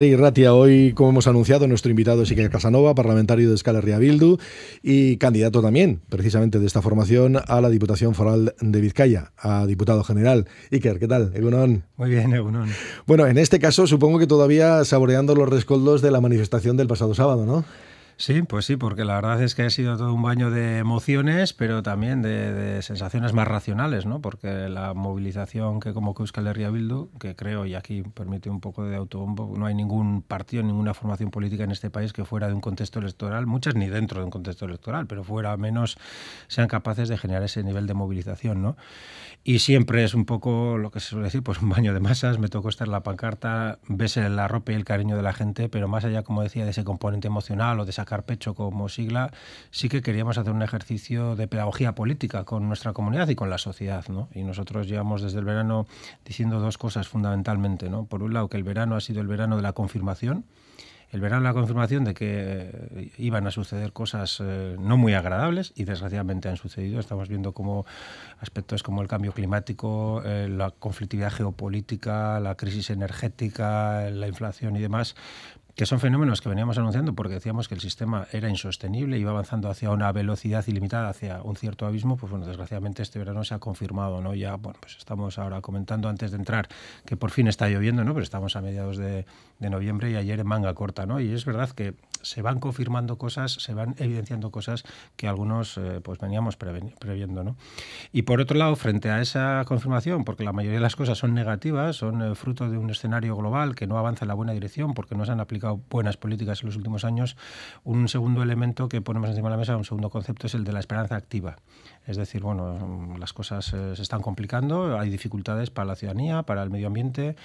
Y Ratia, hoy, como hemos anunciado, nuestro invitado es Iker Casanova, parlamentario de Escala Bildu, y candidato también, precisamente de esta formación, a la Diputación Foral de Vizcaya, a diputado general. Iker, ¿qué tal? Egunon. Muy bien, Egunon. Bueno, en este caso, supongo que todavía saboreando los rescoldos de la manifestación del pasado sábado, ¿no? Sí, pues sí, porque la verdad es que ha sido todo un baño de emociones, pero también de, sensaciones más racionales, ¿no? Porque la movilización que como que Euskal Herria Bildu, que creo, y aquí permite un poco de autobombo, no hay ningún partido, ninguna formación política en este país que fuera de un contexto electoral, muchas ni dentro de un contexto electoral, pero fuera menos sean capaces de generar ese nivel de movilización, ¿no? y siempre es un poco lo que se suele decir, pues un baño de masas, me tocó estar en la pancarta, ves la ropa y el cariño de la gente, pero más allá, como decía, de ese componente emocional o de sacar pecho como sigla, sí que queríamos hacer un ejercicio de pedagogía política con nuestra comunidad y con la sociedad, ¿no? Y nosotros llevamos desde el verano diciendo dos cosas fundamentalmente, ¿no? Por un lado, que el verano ha sido el verano de la confirmación, el verano la confirmación de que eh, iban a suceder cosas eh, no muy agradables y desgraciadamente han sucedido. Estamos viendo como aspectos como el cambio climático, eh, la conflictividad geopolítica, la crisis energética, la inflación y demás que son fenómenos que veníamos anunciando porque decíamos que el sistema era insostenible, y iba avanzando hacia una velocidad ilimitada, hacia un cierto abismo, pues bueno, desgraciadamente este verano se ha confirmado, ¿no? Ya, bueno, pues estamos ahora comentando antes de entrar que por fin está lloviendo, ¿no? Pero estamos a mediados de, de noviembre y ayer en manga corta, ¿no? Y es verdad que se van confirmando cosas, se van evidenciando cosas que algunos eh, pues veníamos previendo. ¿no? Y por otro lado, frente a esa confirmación, porque la mayoría de las cosas son negativas, son eh, fruto de un escenario global que no avanza en la buena dirección porque no se han aplicado buenas políticas en los últimos años, un segundo elemento que ponemos encima de la mesa, un segundo concepto, es el de la esperanza activa. Es decir, bueno, las cosas eh, se están complicando, hay dificultades para la ciudadanía, para el medio ambiente,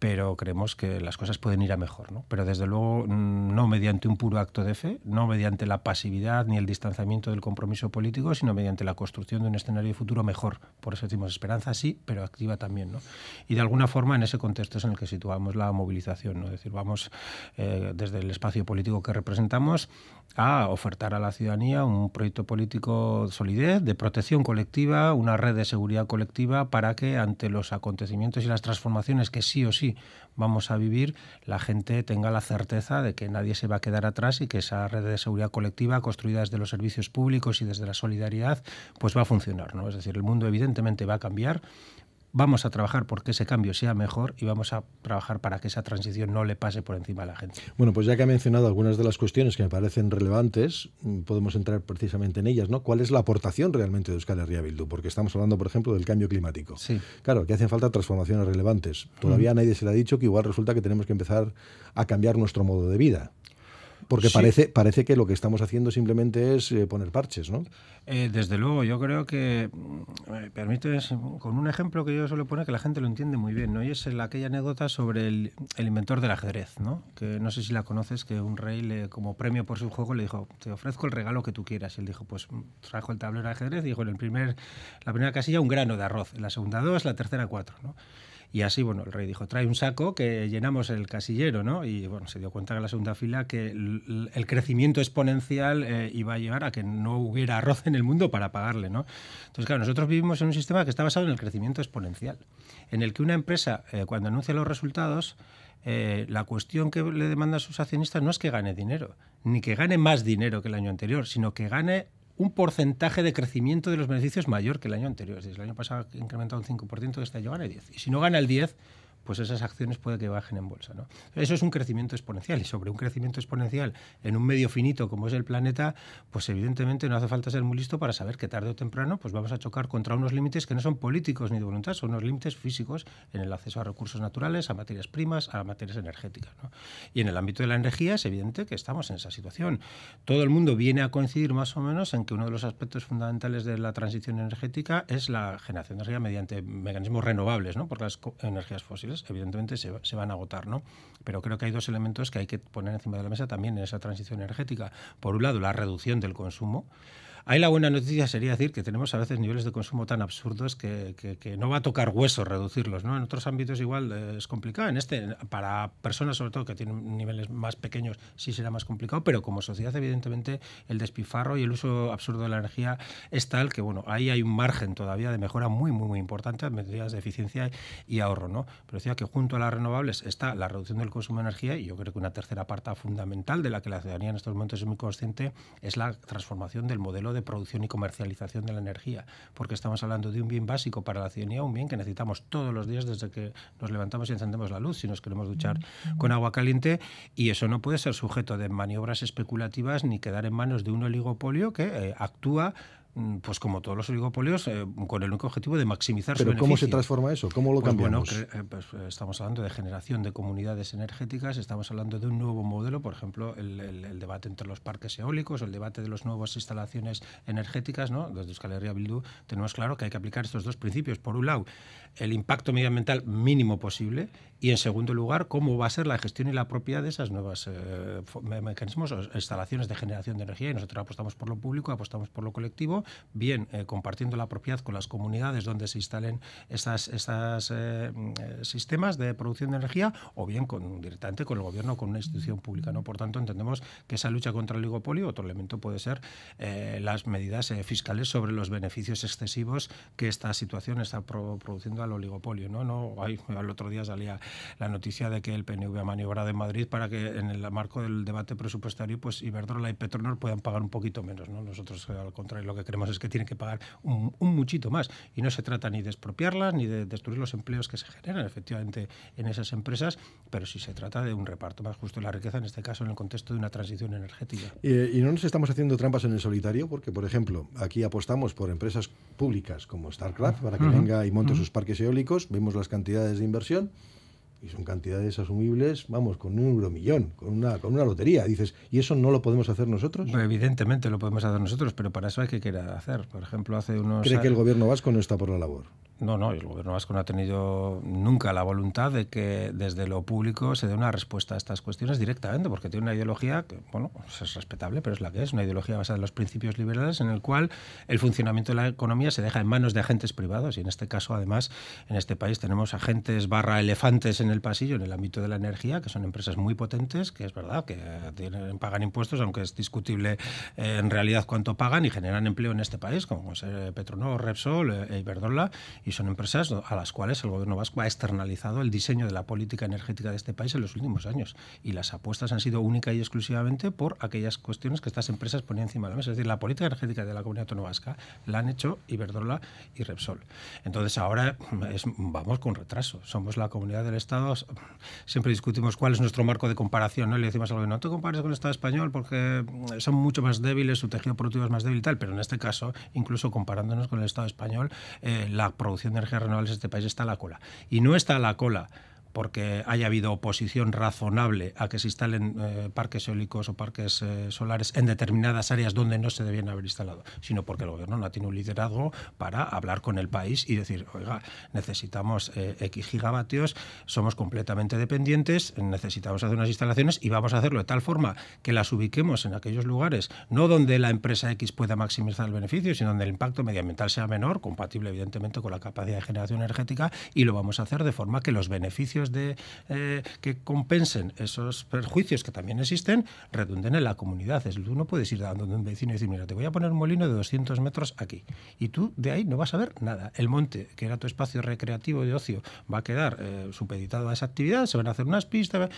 pero creemos que las cosas pueden ir a mejor. ¿no? Pero desde luego mm, no mediante un puro acto de fe, no mediante la pasividad ni el distanciamiento del compromiso político, sino mediante la construcción de un escenario de futuro mejor. Por eso decimos esperanza sí, pero activa también. Y de alguna forma en ese contexto es en el que situamos la movilización. ¿no? decir, vamos eh, desde el espacio político que representamos a ofertar a la ciudadanía un proyecto político de solidez, de protección colectiva, una red de seguridad colectiva para que ante los acontecimientos y las transformaciones que sí o sí vamos a vivir, la gente tenga la certeza de que nadie se va a quedar atrás y que esa red de seguridad colectiva construida desde los servicios públicos y desde la solidaridad pues va a funcionar, ¿no? Es decir, el mundo evidentemente va a cambiar, vamos a trabajar porque ese cambio sea mejor y vamos a trabajar para que esa transición no le pase por encima a la gente. Bueno, pues ya que ha mencionado algunas de las cuestiones que me parecen relevantes, mm, podemos entrar precisamente en ellas, ¿no? ¿Cuál es la aportación realmente de Euskal Herria Bildu? Porque estamos hablando, por ejemplo, del cambio climático. Sí. Claro, que hacen falta transformaciones relevantes. Todavía nadie se le ha dicho que igual resulta que tenemos que empezar a cambiar nuestro modo de vida. Porque parece, parece que lo que estamos haciendo simplemente es eh, poner parches, ¿no? Eh, desde luego, yo creo que, mm, eh, permíteme con un ejemplo que yo suelo poner que la gente lo entiende muy bien, ¿no? Y es aquella anécdota sobre el, el, inventor del ajedrez, ¿no? Que no sé si la conoces, que un rey, le, como premio por su juego, le dijo, te ofrezco el regalo que tú quieras. Y él dijo, pues mm, trajo el tablero de ajedrez y dijo, en el primer, la primera casilla un grano de arroz, en la segunda dos, la tercera cuatro, ¿no? Y así, bueno, el rey dijo, trae un saco que llenamos el casillero, ¿no? Y bueno, se dio cuenta en la segunda fila que el, crecimiento exponencial eh, iba a llevar a que no hubiera arroz en el mundo para pagarle, ¿no? Entonces, claro, nosotros vivimos en un sistema que está basado en el crecimiento exponencial, en el que una empresa, eh, cuando anuncia los resultados, eh, la cuestión que le demanda a sus accionistas no es que gane dinero, ni que gane más dinero que el año anterior, sino que gane un porcentaje de crecimiento de los beneficios mayor que el año anterior. Es decir, el año pasado ha incrementado un 5%, este año gana el 10%. Y si no gana el 10%, pues esas acciones puede que bajen en bolsa. ¿no? Eso es un crecimiento exponencial y sobre un crecimiento exponencial en un medio finito como es el planeta, pues evidentemente no hace falta ser muy listo para saber que tarde o temprano pues vamos a chocar contra unos límites que no son políticos ni de voluntad, son unos límites físicos en el acceso a recursos naturales, a materias primas, a materias energéticas. Y en el ámbito de la energía es evidente que estamos en esa situación. Todo el mundo viene a coincidir más o menos en que uno de los aspectos fundamentales de la transición energética es la generación de energía mediante mecanismos renovables, ¿no? porque las energías fósiles evidentemente se, se, van a agotar, ¿no? Pero creo que hay dos elementos que hay que poner encima de la mesa también en esa transición energética. Por un lado, la reducción del consumo. Ahí la buena noticia sería decir que tenemos a veces niveles de consumo tan absurdos que, no va a tocar hueso reducirlos. ¿no? En otros ámbitos igual eh, es complicado. En este, para personas sobre todo que tienen niveles más pequeños, sí será más complicado, pero como sociedad evidentemente el despifarro y el uso absurdo de la energía es tal que bueno, ahí hay un margen todavía de mejora muy, muy, muy importante en medidas de eficiencia y ahorro. ¿no? Pero decía que junto a las renovables está la reducción del consumo de energía y yo creo que una tercera parte fundamental de la que la ciudadanía en estos momentos es muy consciente es la transformación del modelo de producción y comercialización de la energía, porque estamos hablando de un bien básico para la ciudadanía, un bien que necesitamos todos los días desde que nos levantamos y encendemos la luz si nos queremos duchar con agua caliente y eso no puede ser sujeto de maniobras especulativas ni quedar en manos de un oligopolio que eh, actúa Mm, pues como todos los oligopolios, eh, con el único objetivo de maximizar ¿Pero su beneficio. ¿Cómo se transforma eso? ¿Cómo lo pues cambiamos? Bueno, eh, pues, eh, estamos hablando de generación de comunidades energéticas, estamos hablando de un nuevo modelo, por ejemplo, el, debate entre los parques eólicos, el debate de las nuevas instalaciones energéticas, ¿no? Desde Escalería Bildu tenemos claro que hay que aplicar estos dos principios. Por un lado, el impacto medioambiental mínimo posible y en segundo lugar cómo va a ser la gestión y la propiedad de esas nuevas eh, mecanismos o instalaciones de generación de energía y nosotros apostamos por lo público, apostamos por lo colectivo, bien eh, compartiendo la propiedad con las comunidades donde se instalen estos estas eh, mm, sistemas de producción de energía o bien con, directamente con el gobierno o con una institución pública. ¿no? Por tanto, entendemos que esa lucha contra el oligopolio, otro elemento puede ser las medidas fiscales sobre los beneficios excesivos que esta situación está produciendo al oligopolio. No, no, el otro día salía la noticia de que el PNV ha maniobrado en Madrid para que en el marco del debate presupuestario pues Iberdrola y Petronor puedan pagar un poquito menos. ¿no? Nosotros, eh, al contrario, lo que queremos es que tienen que pagar un, muchito más. Y no se trata ni de expropiarlas ni de destruir los empleos que se generan efectivamente en esas empresas, pero sí se trata de un reparto más justo de la riqueza, en este caso en el contexto de una transición energética. y no nos estamos haciendo trampas en el solitario, porque, por ejemplo, aquí apostamos por empresas públicas como StarCraft para que venga y monte sus parques eólicos, vemos las cantidades de inversión y son cantidades asumibles, vamos, con un euromillón, con una, con una lotería. Dices, ¿y eso no lo podemos hacer nosotros? evidentemente lo podemos hacer nosotros, pero para eso hay que querer hacer. Por ejemplo, hace unos... ¿Cree que el gobierno vasco no está por la labor? No, no, el gobierno vasco no ha tenido nunca la voluntad de que desde lo público se dé una respuesta a estas cuestiones directamente, porque tiene una ideología que, bueno, pues es respetable, pero es la que es, una ideología basada en los principios liberales en el cual el funcionamiento de la economía se deja en manos de agentes privados y en este caso, además, en este país tenemos agentes barra elefantes en el pasillo en el ámbito de la energía, que son empresas muy potentes, que es verdad, que tienen, pagan impuestos, aunque es discutible eh, en realidad cuánto pagan y generan empleo en este país, como es eh, Petronor, Repsol, eh, Iberdrola son empresas a las cuales el gobierno vasco ha externalizado el diseño de la política energética de este país en los últimos años. Y las apuestas han sido única y exclusivamente por aquellas cuestiones que estas empresas ponían encima de la mesa. Es decir, la política energética de la comunidad autónoma vasca la han hecho Iberdrola y Repsol. Entonces ahora vamos con retraso. Somos la comunidad del Estado. Siempre discutimos cuál es nuestro marco de comparación. Le decimos al gobierno, no te compares con el Estado español porque son mucho más débiles, su tejido productivo es más débil y tal. Pero en este caso, incluso comparándonos con el Estado español, eh, la producción de energías renovables de este país está a la cola. Y no está a la cola porque haya habido oposición razonable a que se instalen eh, parques eólicos o parques eh, solares en determinadas áreas donde no se debían haber instalado, sino porque el gobierno no tiene un liderazgo para hablar con el país y decir, oiga, necesitamos eh, X gigavatios, somos completamente dependientes, necesitamos hacer unas instalaciones y vamos a hacerlo de tal forma que las ubiquemos en aquellos lugares, no donde la empresa X pueda maximizar el beneficio, sino donde el impacto medioambiental sea menor, compatible evidentemente con la capacidad de generación energética, y lo vamos a hacer de forma que los beneficios de, eh, que compensen esos perjuicios que también existen redunden en la comunidad. Es, tú no puedes ir dando un vecino y decir, mira, te voy a poner un molino de 200 metros aquí. Y tú de ahí no vas a ver nada. El monte, que era tu espacio recreativo de ocio, va a quedar eh, supeditado a esa actividad, se van a hacer unas pistas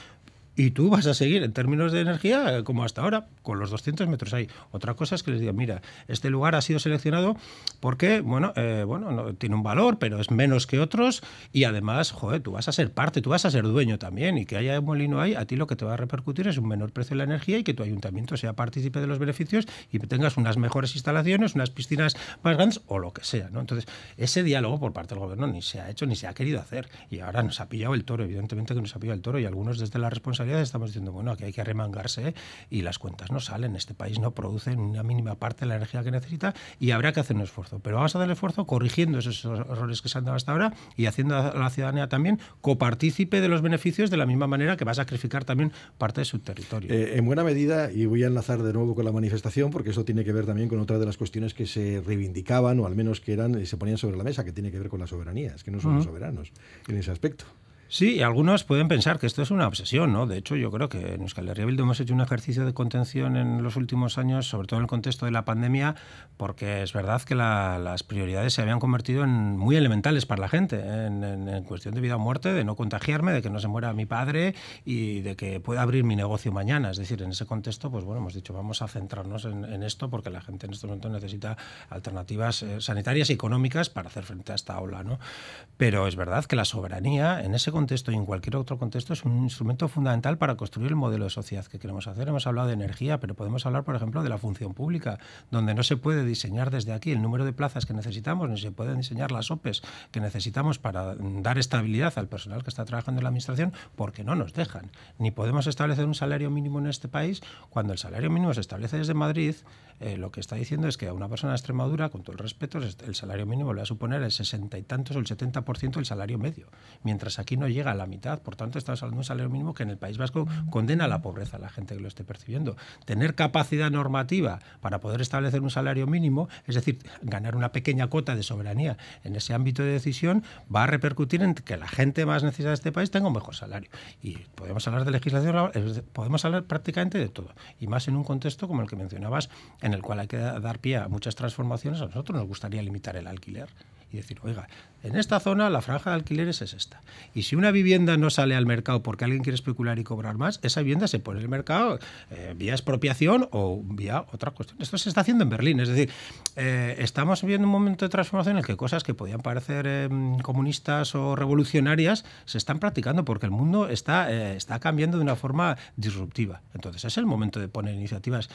y tú vas a seguir en términos de energía como hasta ahora, con los 200 metros ahí. Otra cosa es que les digo mira, este lugar ha sido seleccionado porque, bueno, eh, bueno no, tiene un valor, pero es menos que otros y además, joder, tú vas a ser parte, tú vas a ser dueño también y que haya un molino ahí, a ti lo que te va a repercutir es un menor precio de la energía y que tu ayuntamiento sea partícipe de los beneficios y tengas unas mejores instalaciones, unas piscinas más grandes o lo que sea, ¿no? Entonces, ese diálogo por parte del gobierno ni se ha hecho ni se ha querido hacer y ahora nos ha pillado el toro, evidentemente que nos ha pillado el toro y algunos desde la responsabilidad estamos diciendo, bueno, aquí hay que remangarse ¿eh? y las cuentas no salen, este país no produce una mínima parte de la energía que necesita y habrá que hacer un esfuerzo. Pero vamos a hacer el esfuerzo corrigiendo esos errores que se han dado hasta ahora y haciendo a la ciudadanía también copartícipe de los beneficios de la misma manera que va a sacrificar también parte de su territorio. Eh, en buena medida, y voy a enlazar de nuevo con la manifestación, porque eso tiene que ver también con otra de las cuestiones que se reivindicaban o al menos que eran se ponían sobre la mesa, que tiene que ver con la soberanía. Es que no somos soberanos en ese aspecto. Sí, y algunos pueden pensar que esto es una obsesión, ¿no? De hecho, yo creo que en Euskal Herria hemos hecho un ejercicio de contención en los últimos años, sobre todo en el contexto de la pandemia, porque es verdad que las prioridades se habían convertido en muy elementales para la gente, en, cuestión de vida o muerte, de no contagiarme, de que no se muera mi padre y de que pueda abrir mi negocio mañana. Es decir, en ese contexto, pues bueno, hemos dicho, vamos a centrarnos en, esto porque la gente en este momento necesita alternativas eh, sanitarias y económicas para hacer frente a esta ola, ¿no? Pero es verdad que la soberanía en ese contexto contexto y en cualquier otro contexto es un instrumento fundamental para construir el modelo de sociedad que queremos hacer. Hemos hablado de energía, pero podemos hablar, por ejemplo, de la función pública, donde no se puede diseñar desde aquí el número de plazas que necesitamos, ni se pueden diseñar las OPEs que necesitamos para dar estabilidad al personal que está trabajando en la Administración, porque no nos dejan. Ni podemos establecer un salario mínimo en este país cuando el salario mínimo se establece desde Madrid. Eh, lo que está diciendo es que a una persona de Extremadura, con todo el respeto, el salario mínimo le va a suponer el sesenta y tantos o el 70% del salario medio, mientras aquí no llega a la mitad. Por tanto, estamos hablando de un salario mínimo que en el País Vasco condena a la pobreza a la gente que lo esté percibiendo. Tener capacidad normativa para poder establecer un salario mínimo, es decir, ganar una pequeña cuota de soberanía en ese ámbito de decisión, va a repercutir en que la gente más necesitada de este país tenga un mejor salario. Y podemos hablar de legislación, podemos hablar prácticamente de todo. Y más en un contexto como el que mencionabas, en el cual hay que dar pie a muchas transformaciones. A nosotros nos gustaría limitar el alquiler y decir, oiga, en esta zona la franja de alquileres es esta. Y si una vivienda no sale al mercado porque alguien quiere especular y cobrar más, esa vivienda se pone al el mercado eh, vía expropiación o vía otra cuestión. Esto se está haciendo en Berlín, es decir, eh, estamos viviendo un momento de transformación en el que cosas que podían parecer eh, comunistas o revolucionarias se están practicando porque el mundo está, está cambiando de una forma disruptiva. Entonces es el momento de poner iniciativas,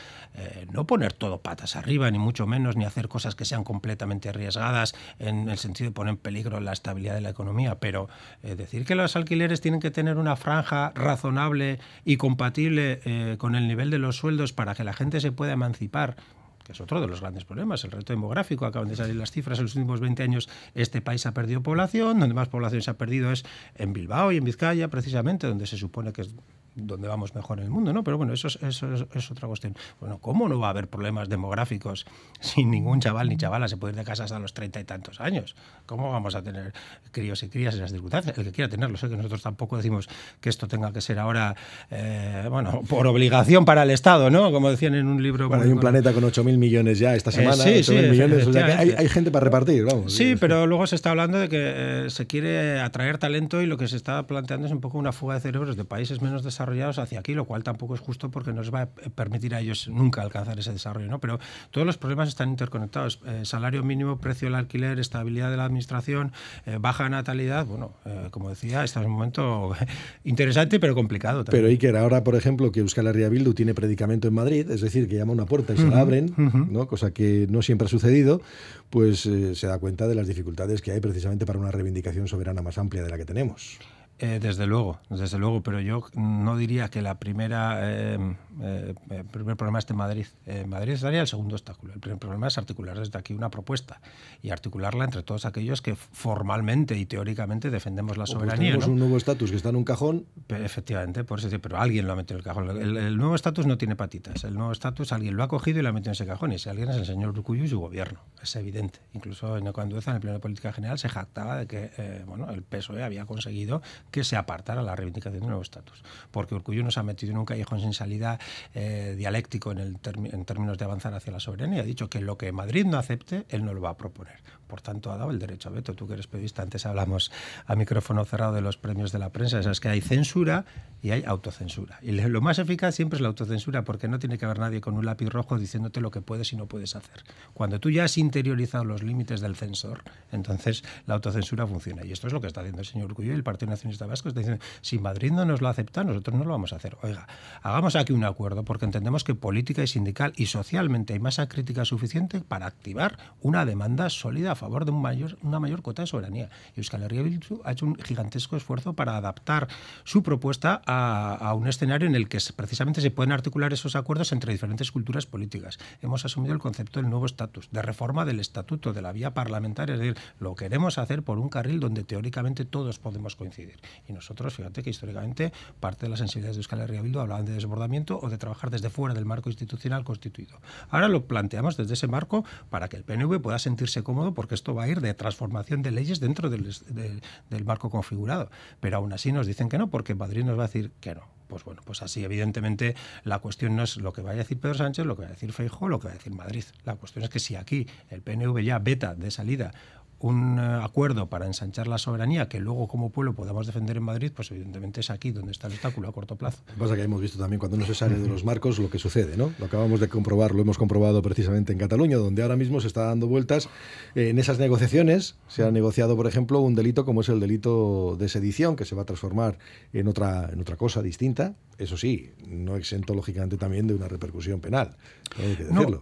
no poner todo patas arriba, ni mucho menos, ni hacer cosas que sean completamente arriesgadas en en el sentido de poner en peligro la estabilidad de la economía, pero eh, decir que los alquileres tienen que tener una franja razonable y compatible eh, con el nivel de los sueldos para que la gente se pueda emancipar, que es otro de los grandes problemas, el reto demográfico. Acaban de salir las cifras, en los últimos 20 años este país ha perdido población, donde más población se ha perdido es en Bilbao y en Vizcaya, precisamente, donde se supone que es donde vamos mejor en el mundo, ¿no? Pero bueno, eso es, eso es, otra cuestión. Bueno, ¿cómo no va a haber problemas demográficos si ningún chaval ni chavala se puede ir de casa hasta los treinta y tantos años? ¿Cómo vamos a tener críos y crías en las circunstancias? El que quiera tenerlos, sé ¿eh? que nosotros tampoco decimos que esto tenga que ser ahora, eh, bueno, por obligación para el Estado, ¿no? Como decían en un libro... Bueno, hay un planeta con 8.000 millones ya esta eh, semana, sí, millones, hay, gente para repartir, vamos. Sí, pero luego se está hablando de que se quiere atraer talento y lo que se está planteando es un poco una fuga de cerebros de países menos desarrollados hacia aquí, lo cual tampoco es justo porque no nos va a permitir a ellos nunca alcanzar ese desarrollo. ¿no? Pero todos los problemas están interconectados. Eh, salario mínimo, precio del alquiler, estabilidad de la administración, eh, baja natalidad. Bueno, eh, como decía, este es un momento interesante pero complicado. También. Pero Iker, ahora por ejemplo que Euskal Herria Bildu tiene predicamento en Madrid, es decir, que llama una puerta y se la abren, ¿no? cosa que no siempre ha sucedido, pues se da cuenta de las dificultades que hay precisamente para una reivindicación soberana más amplia de la que tenemos. Eh, desde luego, desde luego, pero yo no diría que la primera, eh, eh, el primer problema esté en Madrid. Madrid sería el segundo obstáculo. El primer problema es articular desde aquí una propuesta y articularla entre todos aquellos que formalmente y teóricamente defendemos la pues soberanía. Pues tenemos un nuevo estatus que está en un cajón. efectivamente, por eso decir, pero alguien lo ha metido en el cajón. El, nuevo estatus no tiene patitas. El nuevo estatus alguien lo ha cogido y lo ha metido en ese cajón. Y ese alguien es el señor Urcuyu y su gobierno. Es evidente. Incluso en Ecuandueza, en el Pleno de Política General, se jactaba de que bueno, el PSOE había conseguido que se apartara la reivindicación un nuevo estatus. Porque no nos ha metido en un callejón sin salida eh, dialéctico en, en términos de avanzar hacia la soberanía. Ha dicho que lo que Madrid no acepte, él no lo va a proponer por tanto, ha dado el derecho a veto. Tú que eres periodista, antes hablamos a micrófono cerrado de los premios de la prensa. es que hay censura y hay autocensura. Y lo más eficaz siempre es la autocensura, porque no tiene que haber nadie con un lápiz rojo diciéndote lo que puedes y no puedes hacer. Cuando tú ya has interiorizado los límites del censor, entonces la autocensura funciona. Y esto es lo que está haciendo el señor Cuyo y el Partido Nacionalista Vasco. Está diciendo, si Madrid no nos lo acepta, nosotros no lo vamos a hacer. Oiga, hagamos aquí un acuerdo, porque entendemos que política y sindical y socialmente hay masa crítica suficiente para activar una demanda sólida favor de un mayor, una mayor cuota de soberanía. Y Euskal Herria Bildu ha hecho un gigantesco esfuerzo para adaptar su propuesta a, un escenario en el que precisamente se pueden articular esos acuerdos entre diferentes culturas políticas. Hemos asumido el concepto del nuevo estatus, de reforma del estatuto, de la vía parlamentaria, es decir, lo queremos hacer por un carril donde teóricamente todos podemos coincidir. Y nosotros, fíjate que históricamente parte de las sensibilidades de Euskal Herria Bildu hablaban de desbordamiento o de trabajar desde fuera del marco institucional constituido. Ahora lo planteamos desde ese marco para que el PNV pueda sentirse cómodo porque porque esto va a ir de transformación de leyes dentro del, marco configurado. Pero aún así nos dicen que no, porque Madrid nos va a decir que no. Pues bueno, pues así evidentemente la cuestión no es lo que vaya a decir Pedro Sánchez, lo que va a decir Feijóo, lo que va a decir Madrid. La cuestión es que si aquí el PNV ya beta de salida un eh, acuerdo para ensanchar la soberanía que luego como pueblo podamos defender en Madrid, pues evidentemente es aquí donde está el obstáculo a corto plazo. Lo que pasa que hemos visto también cuando uno se sale de los marcos lo que sucede, ¿no? Lo acabamos de comprobar, lo hemos comprobado precisamente en Cataluña, donde ahora mismo se está dando vueltas eh, en esas negociaciones. Se ha negociado, por ejemplo, un delito como es el delito de sedición, que se va a transformar en otra, en otra cosa distinta, eso sí, no exento lógicamente también de una repercusión penal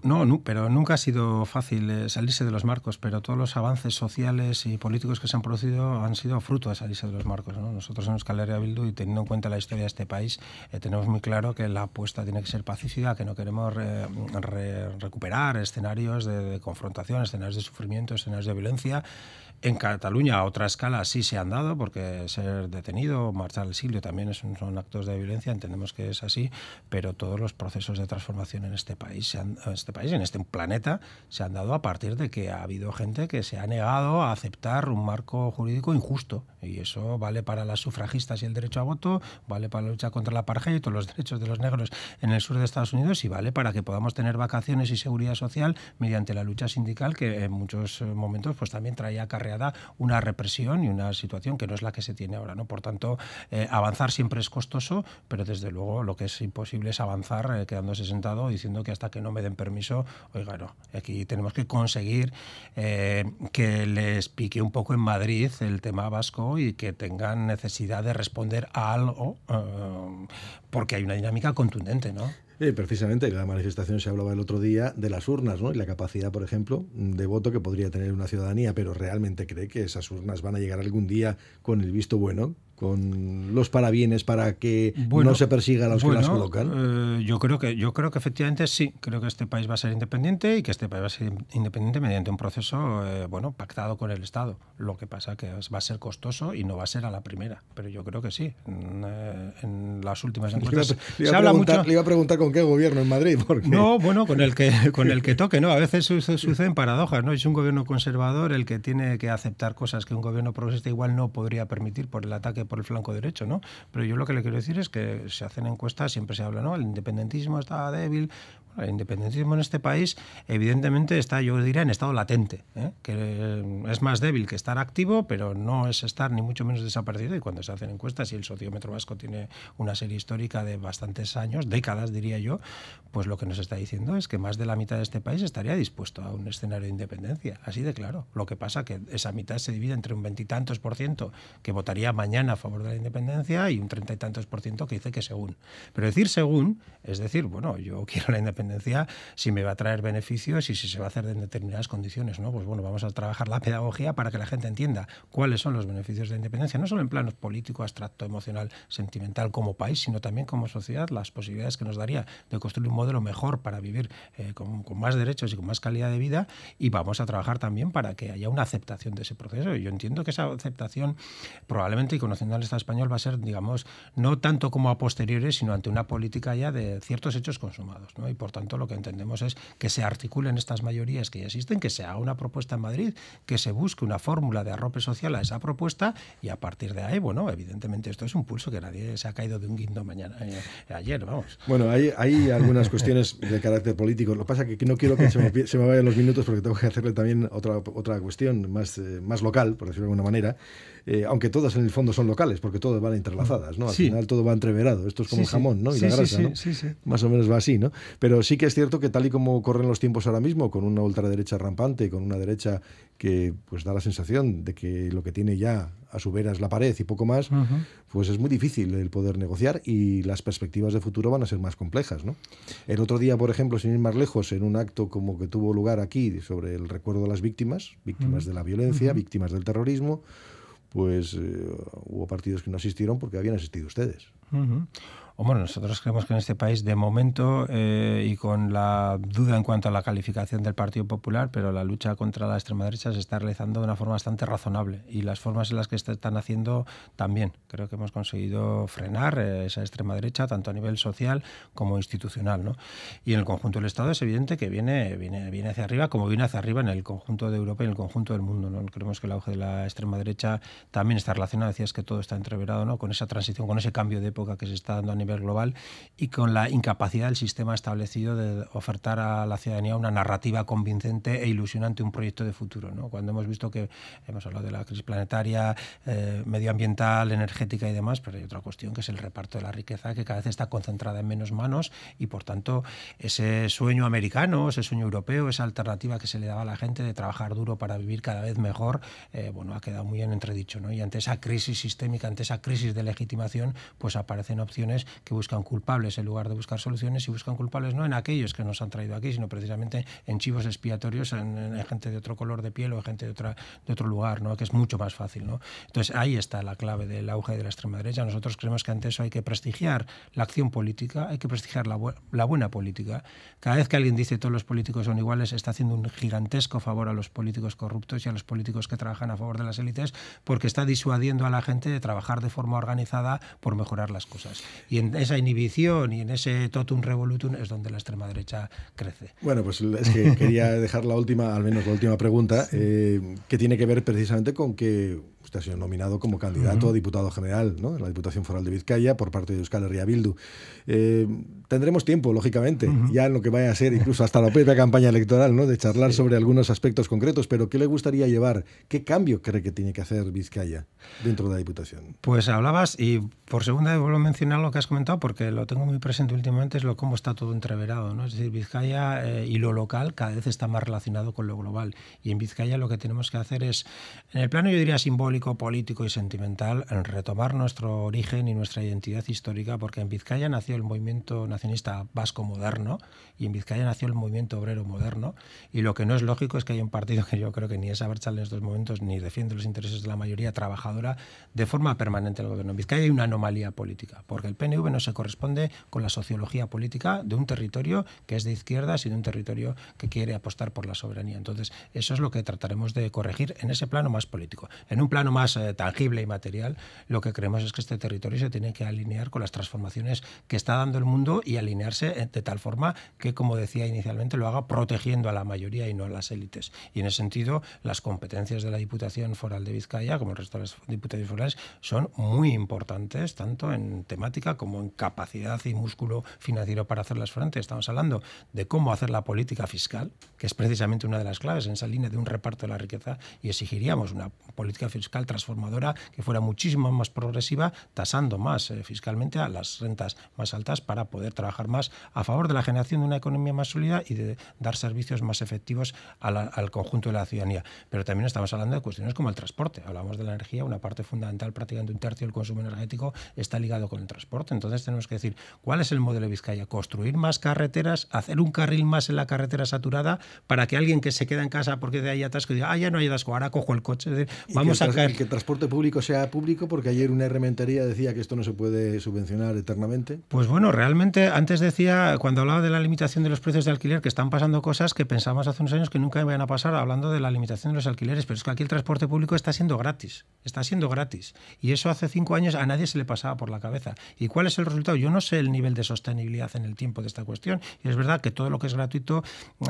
no, no, pero nunca ha sido fácil eh, salirse de los marcos, pero todos los avances sociales y políticos que se han producido han sido fruto de salirse de los marcos. Nosotros en Escalera de Bildu, y teniendo en cuenta la historia de este país, eh, tenemos muy claro que la apuesta tiene que ser pacífica, que no queremos recuperar escenarios de confrontación, escenarios de sufrimiento, escenarios de violencia en Cataluña a otra escala sí se han dado, porque ser detenido, marchar al exilio también son, actos de violencia, entendemos que es así, pero todos los procesos de transformación en este país, en este país, en este planeta, se han dado a partir de que ha habido gente que se ha negado a aceptar un marco jurídico injusto. Y eso vale para las sufragistas y el derecho a voto, vale para la lucha contra la y todos los derechos de los negros en el sur de Estados Unidos y vale para que podamos tener vacaciones y seguridad social mediante la lucha sindical que en muchos momentos pues también traía carrera una represión y una situación que no es la que se tiene ahora. ¿no? Por tanto, eh, avanzar siempre es costoso, pero desde luego lo que es imposible es avanzar eh, quedándose sentado diciendo que hasta que no me den permiso, oiga, no, aquí tenemos que conseguir eh, que les pique un poco en Madrid el tema vasco y que tengan necesidad de responder a algo porque hay una dinámica contundente, ¿no? Eh, precisamente, en la manifestación se hablaba el otro día de las urnas ¿no? y la capacidad, por ejemplo, de voto que podría tener una ciudadanía, pero ¿realmente cree que esas urnas van a llegar algún día con el visto bueno con los parabienes para que no se persiga a los que las colocan? Eh, yo creo que yo creo que efectivamente sí, creo que este país va a ser independiente y que este país va a ser independiente mediante un proceso eh, bueno, pactado con el Estado. Lo que pasa que va a ser costoso y no va a ser a la primera, pero yo creo que sí. Mm, eh, en, las últimas encuestas le se habla mucho iba a preguntar con qué gobierno en Madrid No, bueno, con el que con el que toque, no, a veces suceden paradojas, ¿no? Es un gobierno conservador el que tiene que aceptar cosas que un gobierno progresista igual no podría permitir por el ataque por el flanco derecho, ¿no? Pero yo lo que le quiero decir es que se hacen encuestas, siempre se habla, ¿no? El independentismo está débil. el independentismo en este país, evidentemente, está, yo diría, en estado latente, ¿eh? que eh, es más débil que estar activo, pero no es estar ni mucho menos desaparecido. Y cuando se hacen encuestas, y el sociómetro vasco tiene una serie histórica de bastantes años, décadas diría yo, pues lo que nos está diciendo es que más de la mitad de este país estaría dispuesto a un escenario de independencia, así de claro. Lo que pasa que esa mitad se divide entre un veintitantos por ciento que votaría mañana a favor de la independencia y un treinta y tantos por ciento que dice que según. Pero decir según es decir, bueno, yo quiero la independencia si me va a traer beneficios y si se va a hacer en determinadas condiciones, ¿no? Pues bueno, vamos a trabajar la pedagogía para que la gente entienda cuáles son los beneficios de la independencia, no solo en planos político, abstracto, emocional, sentimental como país, sino también como sociedad, las posibilidades que nos daría de construir un modelo mejor para vivir eh, con, más derechos y con más calidad de vida y vamos a trabajar también para que haya una aceptación de ese proceso. Yo entiendo que esa aceptación probablemente y conocimiento el Estado español va a ser, digamos, no tanto como a posteriores, sino ante una política ya de ciertos hechos consumados. ¿no? Y por tanto lo que entendemos es que se articulen estas mayorías que ya existen, que se haga una propuesta en Madrid, que se busque una fórmula de arrope social a esa propuesta y a partir de ahí, bueno, evidentemente esto es un pulso que nadie se ha caído de un guindo mañana, eh, ayer, vamos. Bueno, hay, hay algunas cuestiones de carácter político. Lo que pasa es que no quiero que se me, vayan los minutos porque tengo que hacerle también otra, otra cuestión más, eh, más local, por decirlo de alguna manera, eh, aunque todas en el fondo son locales locales, porque todas van entrelazadas, ¿no? Al final todo va entreverado. Esto es como el jamón, ¿no? Y la grasa, Más o menos va así, ¿no? Pero sí que es cierto que tal y como corren los tiempos ahora mismo, con una ultraderecha rampante, con una derecha que pues da la sensación de que lo que tiene ya a su vera es la pared y poco más, pues es muy difícil el poder negociar y las perspectivas de futuro van a ser más complejas, ¿no? El otro día, por ejemplo, sin ir más lejos, en un acto como que tuvo lugar aquí sobre el recuerdo de las víctimas, víctimas de la violencia, víctimas del terrorismo, pues hubo partidos que no asistieron porque habían asistido ustedes. Bueno, nosotros creemos que en este país, de momento, eh, y con la duda en cuanto a la calificación del Partido Popular, pero la lucha contra la extrema derecha se está realizando de una forma bastante razonable y las formas en las que se están haciendo también. Creo que hemos conseguido frenar eh, esa extrema derecha, tanto a nivel social como institucional. ¿no? Y en el conjunto del Estado es evidente que viene, viene, viene hacia arriba, como viene hacia arriba en el conjunto de Europa y en el conjunto del mundo. ¿no? Creemos que el auge de la extrema derecha también está relacionado, decías que todo está entreverado, ¿no? con esa transición, con ese cambio de época que se está dando a nivel global y con la incapacidad del sistema establecido de ofertar a la ciudadanía una narrativa convincente e ilusionante, un proyecto de futuro. Cuando hemos visto que hemos hablado de la crisis planetaria, eh, medioambiental, energética y demás, pero hay otra cuestión que es el reparto de la riqueza que cada vez está concentrada en menos manos y por tanto ese sueño americano, ese sueño europeo, esa alternativa que se le daba a la gente de trabajar duro para vivir cada vez mejor, eh, bueno, ha quedado muy en entredicho. Y ante esa crisis sistémica, ante esa crisis de legitimación, pues aparecen opciones que buscan culpables en lugar de buscar soluciones y buscan culpables no en aquellos que nos han traído aquí, sino precisamente en chivos expiatorios, en, gente de otro color de piel o gente de, otra, de otro lugar, ¿no? que es mucho más fácil. ¿no? Entonces ahí está la clave del auge de la extrema derecha. Nosotros creemos que ante eso hay que prestigiar la acción política, hay que prestigiar la, buena política. Cada vez que alguien dice todos los políticos son iguales, está haciendo un gigantesco favor a los políticos corruptos y a los políticos que trabajan a favor de las élites porque está disuadiendo a la gente de trabajar de forma organizada por mejorar las cosas esa inhibición y en ese totum revolutum es donde la extrema derecha crece. Bueno, pues es que quería dejar la última, al menos la última pregunta, eh, que tiene que ver precisamente con que usted ha sido nominado como candidato a diputado general ¿no? en la Diputación Foral de Vizcaya por parte de Euskal Herria Bildu. Eh, tendremos tiempo, lógicamente, ya en lo que vaya a ser, incluso hasta la propia campaña electoral, ¿no? de charlar sobre algunos aspectos concretos, pero ¿qué le gustaría llevar? ¿Qué cambio cree que tiene que hacer Vizcaya dentro de la Diputación? Pues hablabas, y por segunda vez vuelvo a mencionar lo que has comentado, comentado porque lo tengo muy presente últimamente, es lo cómo está todo entreverado. ¿no? Es decir, Vizcaya eh, y lo local cada vez está más relacionado con lo global. Y en Vizcaya lo que tenemos que hacer es, en el plano yo diría simbólico, político y sentimental, retomar nuestro origen y nuestra identidad histórica, porque en Vizcaya nació el movimiento nacionalista vasco moderno y en Vizcaya nació el movimiento obrero moderno. Y lo que no es lógico es que haya un partido que yo creo que ni es Abertzale en estos momentos ni defiende los intereses de la mayoría trabajadora de forma permanente en el gobierno. En Vizcaya hay una anomalía política, porque el PNV no se corresponde con la sociología política de un territorio que es de izquierdas y de un territorio que quiere apostar por la soberanía. Entonces, eso es lo que trataremos de corregir en ese plano más político. En un plano más eh, tangible y material, lo que creemos es que este territorio se tiene que alinear con las transformaciones que está dando el mundo y alinearse eh, de tal forma que, como decía inicialmente, lo haga protegiendo a la mayoría y no a las élites. Y en ese sentido, las competencias de la Diputación Foral de Vizcaya, como el resto de las diputaciones forales, son muy importantes, tanto en temática como en capacidad y músculo financiero para hacer las frente. Estamos hablando de cómo hacer la política fiscal, que es precisamente una de las claves en esa línea de un reparto de la riqueza, y exigiríamos una política fiscal transformadora que fuera muchísimo más progresiva, tasando más eh, fiscalmente a las rentas más altas para poder trabajar más a favor de la generación de una economía más sólida y de dar servicios más efectivos al conjunto de la ciudadanía. Pero también estamos hablando de cuestiones como el transporte. Hablamos de la energía, una parte fundamental, prácticamente un tercio del consumo energético está ligado con el transporte entonces tenemos que decir, ¿cuál es el modelo de Vizcaya? ¿Construir más carreteras? ¿Hacer un carril más en la carretera saturada para que alguien que se queda en casa porque de ahí atasco diga, ah, ya no hay atasco, ahora cojo el coche? vamos a caer. Que el transporte público sea público, porque ayer una hermentería decía que esto no se puede subvencionar eternamente. Pues bueno, realmente antes decía, cuando hablaba de la limitación de los precios de alquiler, que están pasando cosas que pensamos hace unos años que nunca iban a pasar hablando de la limitación de los alquileres, pero es que aquí el transporte público está siendo gratis, está siendo gratis. Y eso hace cinco años a nadie se le pasaba por la cabeza. ¿Y es el resultado. Yo no sé el nivel de sostenibilidad en el tiempo de esta cuestión. Y es verdad que todo lo que es gratuito,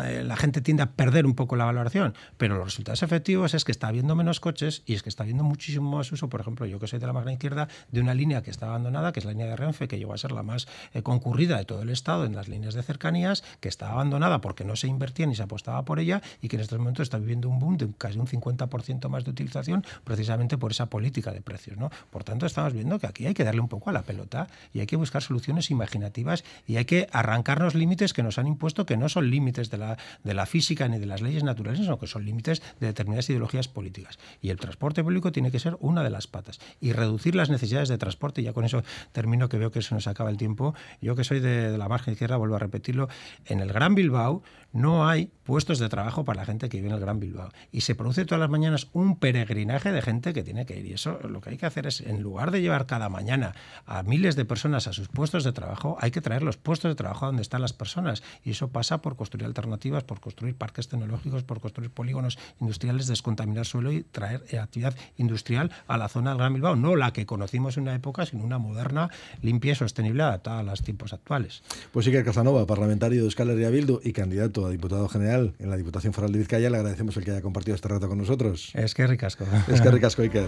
eh, la gente tiende a perder un poco la valoración, pero los resultados efectivos es que está habiendo menos coches y es que está habiendo muchísimo más uso, por ejemplo, yo que soy de la margen izquierda, de una línea que está abandonada, que es la línea de Renfe, que llegó a ser la más eh, concurrida de todo el Estado en las líneas de cercanías, que está abandonada porque no se invertía ni se apostaba por ella y que en estos momentos está viviendo un boom de casi un 50% más de utilización precisamente por esa política de precios. ¿no? Por tanto, estamos viendo que aquí hay que darle un poco a la pelota y hay que buscar soluciones imaginativas y hay que arrancarnos límites que nos han impuesto que no son límites de la, de la física ni de las leyes naturales, sino que son límites de determinadas ideologías políticas. Y el transporte público tiene que ser una de las patas y reducir las necesidades de transporte, ya con eso termino que veo que se nos acaba el tiempo, yo que soy de, de la margen izquierda, vuelvo a repetirlo, en el Gran Bilbao no hay puestos de trabajo para la gente que vive en el Gran Bilbao. Y se produce todas las mañanas un peregrinaje de gente que tiene que ir. Y eso lo que hay que hacer es, en lugar de llevar cada mañana a miles de personas, personas a sus puestos de trabajo, hay que traer los puestos de trabajo a donde están las personas. Y eso pasa por construir alternativas, por construir parques tecnológicos, por construir polígonos industriales, descontaminar suelo y traer eh, actividad industrial a la zona del Gran Bilbao. No la que conocimos en una época, sino una moderna, limpia y sostenible adaptada a los tiempos actuales. Pues Iker Casanova, parlamentario de Euskal Herria y candidato a diputado general en la Diputación Foral de Vizcaya, le agradecemos el que haya compartido este rato con nosotros. Es que ricasco. Es que ricasco, Iker.